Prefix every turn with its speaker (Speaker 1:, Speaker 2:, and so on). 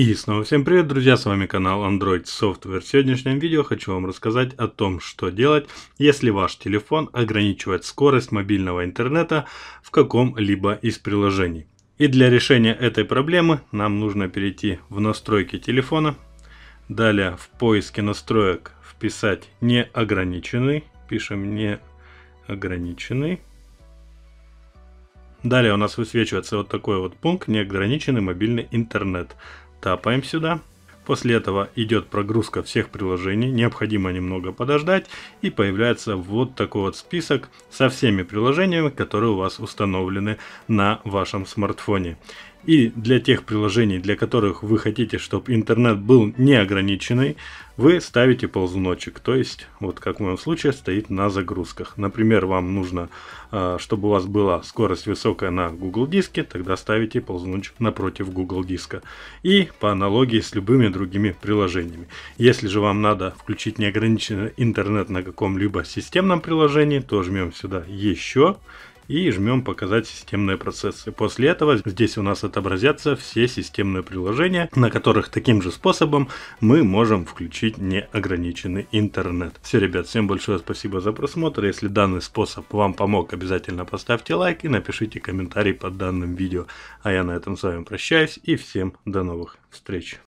Speaker 1: И снова всем привет, друзья, с вами канал Android Software. В сегодняшнем видео хочу вам рассказать о том, что делать, если ваш телефон ограничивает скорость мобильного интернета в каком-либо из приложений. И для решения этой проблемы нам нужно перейти в настройки телефона, далее в поиске настроек вписать неограниченный, пишем неограниченный. Далее у нас высвечивается вот такой вот пункт «Неограниченный мобильный интернет». Тапаем сюда. После этого идет прогрузка всех приложений, необходимо немного подождать и появляется вот такой вот список со всеми приложениями, которые у вас установлены на вашем смартфоне и для тех приложений, для которых вы хотите, чтобы интернет был неограниченный, вы ставите ползуночек, то есть, вот как в моем случае, стоит на загрузках. Например, вам нужно, а, чтобы у вас была скорость высокая на Google диске, тогда ставите ползуночек напротив Google диска. И по аналогии с любыми другими приложениями. Если же вам надо включить неограниченный интернет на каком-либо системном приложении, то жмем сюда «Еще», и жмем «Показать системные процессы». После этого здесь у нас отобразятся все системные приложения, на которых таким же способом мы можем включить неограниченный интернет. Все, ребят, всем большое спасибо за просмотр. Если данный способ вам помог, обязательно поставьте лайк и напишите комментарий под данным видео. А я на этом с вами прощаюсь и всем до новых встреч.